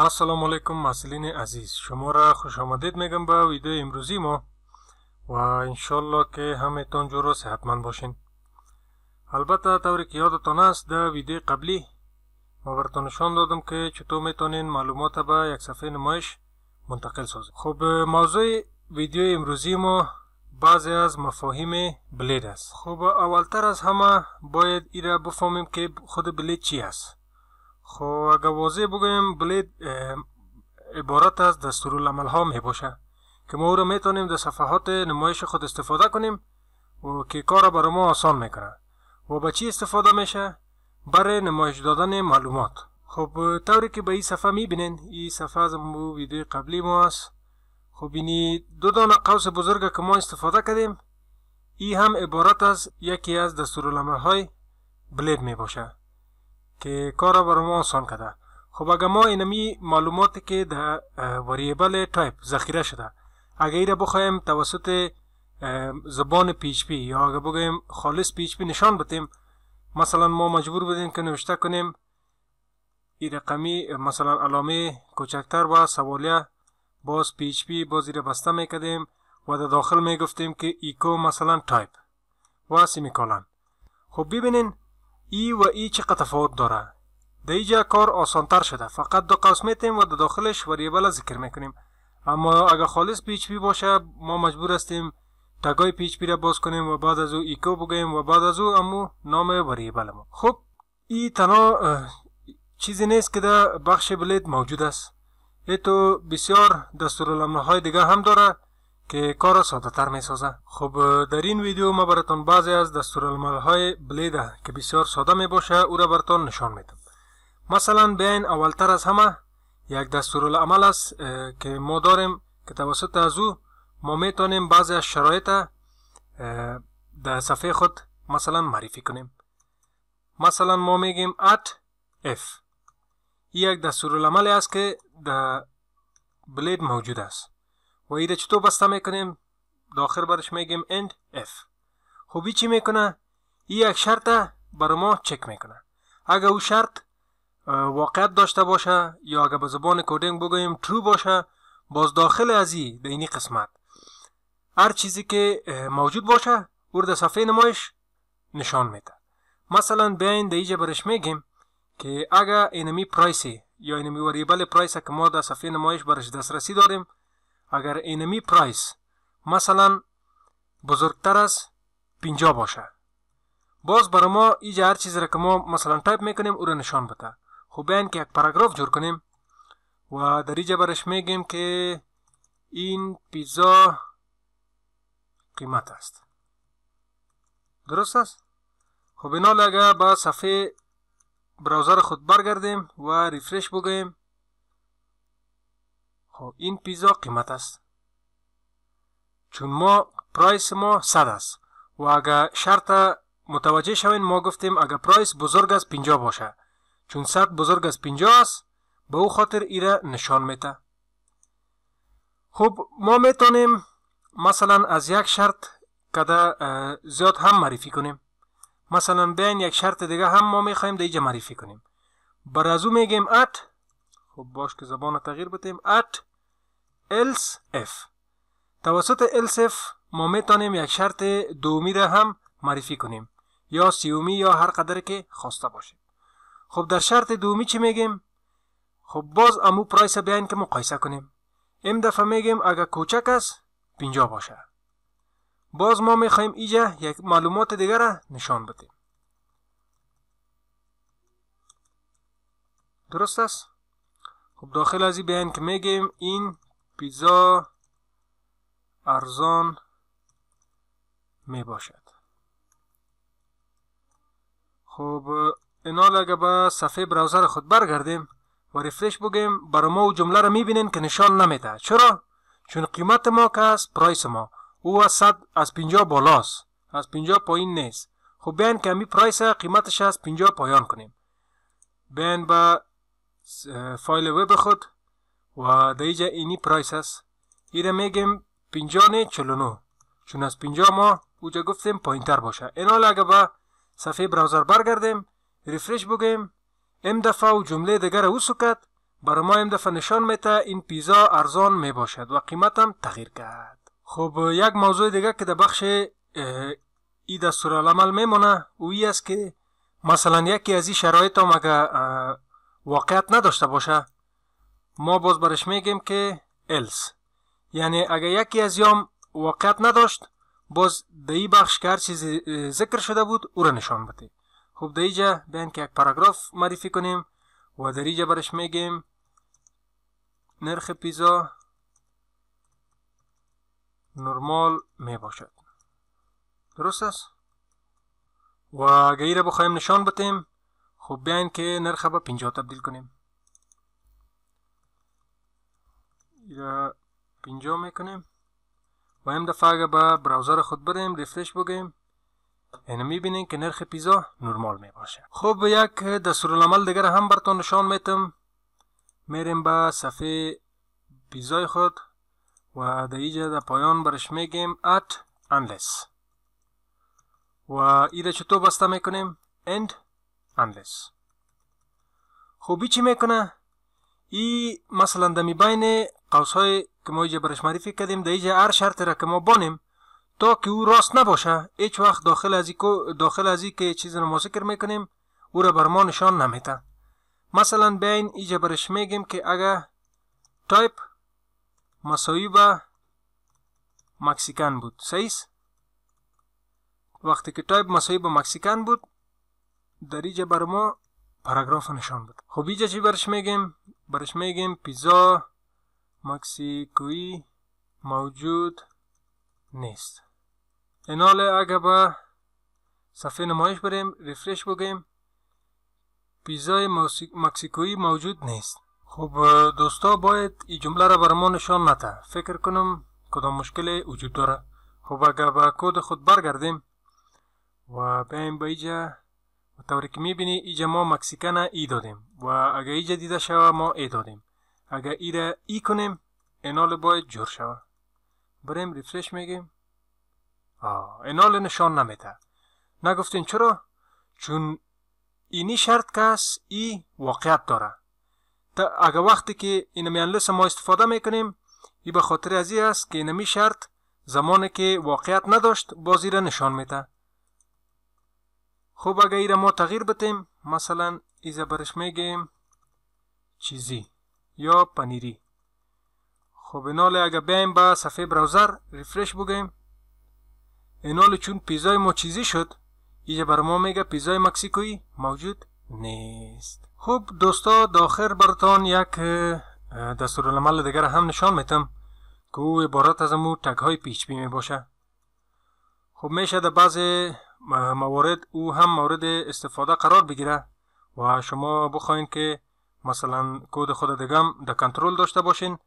السلام علیکم محصلین عزیز شما را خوش آمدید میگم با ویدیو امروزی ما و انشالله که همه تان جور صحتمند باشین البته طوری که یادتان است در ویدیو قبلی ما براتون نشان دادم که چطور میتونین معلومات به یک صفحه نمایش منتقل سازید خب موضوع ویدیو امروزی ما بعضی از مفاهیم بلید است خب اولتر از همه باید این را بفهمیم که خود بلید چی است خو اگه واضح بگویم بلید عبارت از دستورالعمل ها می باشه که ما او را میتونیم در صفحات نمایش خود استفاده کنیم و که کار برای ما آسان میکنه و به چی استفاده میشه برای نمایش دادن معلومات خب طوری که به این صفحه میبینین این صفحه از ویدیو قبلی ما است خب بینی دو دانه قوس بزرگ که ما استفاده کردیم ای هم عبارت از یکی از دستورالعمل های بلید می باشه که کار بر ما آسان خب اگر ما اینمی معلوماتی که در وریبل تایپ ذخیره شده اگر ایره بخوایم توسط زبان پیچ پی یا اگر بگویم خالص پیچ پی نشان بتیم مثلا ما مجبور بودیم که نوشته کنیم این رقمی مثلا علامه کوچکتر و سوالیه باز پیچ پی باز زیر بسته میکردیم و در داخل میگفتیم که ایکو مثلا تایپ و سیمیکالن خب ببینین ای و ای چقدر تفاوت داره در اینجا کار آسانتر شده فقط دو قوس میتیم و در داخلش وریبل ذکر میکنیم اما اگر خالص پیچ پی باشه ما مجبور هستیم تگای پیچ پی را باز کنیم و بعد از او ایکو بگیم و بعد از او امو نام وریبل ما خب ای تنها چیزی نیست که در بخش بلید موجود است ای تو بسیار دستورالعمل های دیگه هم داره که کار ساده تر می سازه خب در این ویدیو ما بعض بعضی از دستورالعمل های بلیده که بسیار ساده می باشه او را نشان میدم مثلا بیاین اولتر از همه یک دستورالعمل است که ما داریم که توسط از او ما میتونیم بعضی از شرایط در صفحه خود مثلا معرفی کنیم مثلا ما میگیم at f یک دستورالعمل است که در بلید موجود است و ایره چطور بسته میکنیم داخل برش میگیم end f خب چی میکنه این یک شرط بر ما چک میکنه اگر او شرط واقعیت داشته باشه یا اگر به زبان کودینگ بگویم true باشه باز داخل از این قسمت هر چیزی که موجود باشه او در صفحه نمایش نشان میده مثلا بیاین در اینجا برش میگیم که اگر اینمی پرایسی یا اینمی وریبل پرایس که ما در صفحه نمایش برش دسترسی داریم اگر اینمی پرایس مثلا بزرگتر از 50 باشه باز برای ما اینجا هر چیز را که ما مثلا تایپ میکنیم او را نشان بده خب بین که یک پاراگراف جور کنیم و در اینجا برش میگیم که این پیزا قیمت است درست است خب اینال اگر با صفحه براوزر خود برگردیم و ریفرش بگیم. خب، این پیزا قیمت است چون ما پرایس ما 100 است و اگر شرط متوجه شوین ما گفتیم اگر پرایس بزرگ از 50 باشه چون 100 بزرگ از 50 است به او خاطر ایره نشان میته خب ما میتونیم مثلا از یک شرط کده زیاد هم معرفی کنیم مثلا بین یک شرط دیگه هم ما میخوایم در اینجا معرفی کنیم بر از او میگیم ات خب باش که زبان تغییر بتیم ات else if توسط else if ما یک شرط دومی را هم معرفی کنیم یا سیومی یا هر قدر که خواسته باشیم خب در شرط دومی چی میگیم خب باز امو پرایس بیاین که مقایسه کنیم این دفعه میگیم اگر کوچک است 50 باشه باز ما میخواییم اینجا یک معلومات دیگر را نشان بدیم درست است خب داخل از این بیان که میگیم این پیزا ارزان می باشد خب اینال اگه به صفحه براوزر خود برگردیم و ریفرش بگیم برای ما جمله را میبینین که نشان نمیده چرا؟ چون قیمت ما که از پرایس ما او از صد از پینجا بالاست از پینجا پایین نیست خب بیاین که همی پرایس قیمتش از پینجا پایان کنیم بین به فایل وب خود و در اینجا اینی پرایس هست ایره میگیم پینجان چلونو چون از پینجا ما اوجا گفتیم پایین تر باشه حال اگر به صفحه براوزر برگردیم ریفرش بگیم ام دفعه و جمله دیگر او سکت ما ام دفعه نشان میته این پیزا ارزان می باشد و قیمت هم تغییر کرد خب یک موضوع دیگه که در بخش ای دستورالعمل میمونه او است که مثلا یکی از این شرایط هم واقعیت نداشته باشه ما باز برش میگیم که else یعنی اگه یکی از یام واقعیت نداشت باز ده ای بخش که هر چیزی ذکر شده بود او را نشان بده خب ده ایجا بین که یک پاراگراف معرفی کنیم و در ایجا برش میگیم نرخ پیزا نرمال می باشد درست است و ای را بخوایم نشان بتیم خب بیاین که نرخ به 50 تبدیل کنیم پینجا میکنیم و این دفعه به براوزر خود بریم ریفرش بگیم اینو میبینیم که نرخ پیزا نرمال میباشه خب یک دستورالعمل دیگر هم برتون نشان میتم میریم به صفحه پیزای خود و در اینجا در پایان برش میگیم at unless و ایره چطور بسته میکنیم and unless خب چی میکنه ای مثلا دمی بین، قوس که ما اینجا برش معرفی کردیم در اینجا هر شرط را که ما بانیم تا که او راست نباشه هیچ وقت داخل از داخل از که چیز رو ما ذکر میکنیم او را بر نشان نمیتن مثلا بین اینجا برش میگیم که اگر تایپ مساوی مکسیکان مکسیکن بود صحیح وقتی که تایپ مساوی مکسیکان بود در اینجا بر ما پاراگراف نشان بود خب اینجا چی برش میگیم برش میگیم پیزا کوی موجود نیست این اگه به صفحه نمایش بریم ریفرش بگیم پیزای مکسیکوی موجود نیست خب دوستا باید این جمله را برای ما نشان نده فکر کنم کدام مشکل وجود داره خب اگر به کود خود برگردیم و بیایم به اینجا و طوری که میبینی اینجا ما مکسیکن ای دادیم و اگر اینجا دیده شوه ما ای دادیم اگر ایده ای کنیم انال باید جور شود بریم ریفرش میگیم آه انال نشان نمیده نگفتین چرا چون اینی شرط کس ای واقعیت داره تا اگر وقتی که این میانلس ما استفاده میکنیم ای به خاطر از است که اینمی شرط زمانی که واقعیت نداشت بازی را نشان میده خوب اگر ای را ما تغییر بتیم مثلا ایزا برش میگیم چیزی یا پنیری خب اینال اگر بیایم به صفحه براوزر ریفرش بگیم اینال چون پیزای ما چیزی شد اینجا بر ما میگه پیزای مکسیکوی موجود نیست خب دوستا داخل براتان یک دستورالعمل دیگر هم نشان میتم که او عبارت از امو تگ های پیچ بی باشه خب میشه در بعض موارد او هم مورد استفاده قرار بگیره و شما بخواین که مثلا کود خود دگم در کنترل داشته باشین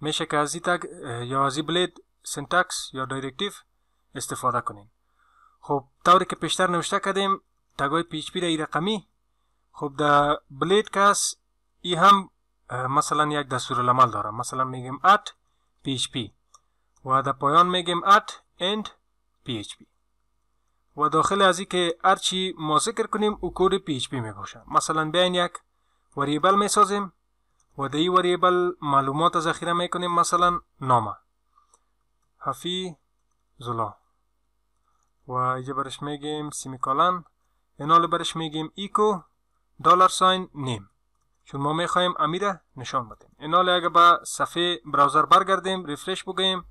میشه که از تگ یا از بلید سنتکس یا دایرکتیف استفاده کنین خب طوری که پیشتر نوشته کردیم تگای پی اچ پی در رقمی خب در بلید کس ای هم مثلا یک دستور العمل داره مثلا میگیم at پی و در پایان میگیم at end php و داخل از ای که هرچی ما ذکر کنیم او کود php پی میباشه مثلا بین یک وریبل می سازیم و دی وریبل معلومات ذخیره میکنیم مثلا نام حفی زلا و اینجا برش میگیم سیمیکالن اینال برش میگیم ایکو دلار ساین نیم چون ما میخواهیم امیره نشان بدیم اینال اگه به صفحه براوزر برگردیم ریفرش بگیم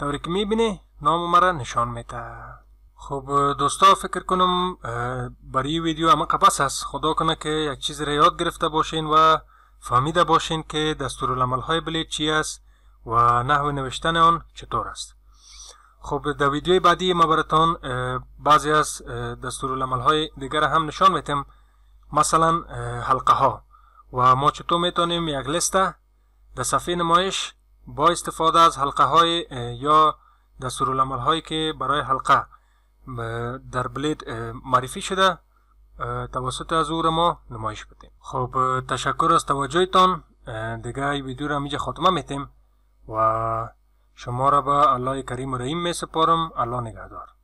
طوری که میبینی نام مرا نشان میده خب دوستا فکر کنم برای ویدیو همه بس هست خدا کنه که یک چیز را یاد گرفته باشین و فهمیده باشین که دستورالعمل های بلید چی است و نحو نوشتن آن چطور است خب در ویدیو بعدی ما براتان بعضی از دستورالعمل های دیگر هم نشان میتیم مثلا حلقه ها و ما چطور میتونیم یک لیست در صفحه نمایش با استفاده از حلقه های یا دستورالعمل هایی که برای حلقه در بلید معرفی شده توسط از حضور ما نمایش بدیم خب تشکر از توجهتان دیگه ویدیو را میجا خاتمه میتیم و شما را به الله کریم و رحیم می سپارم الله نگهدار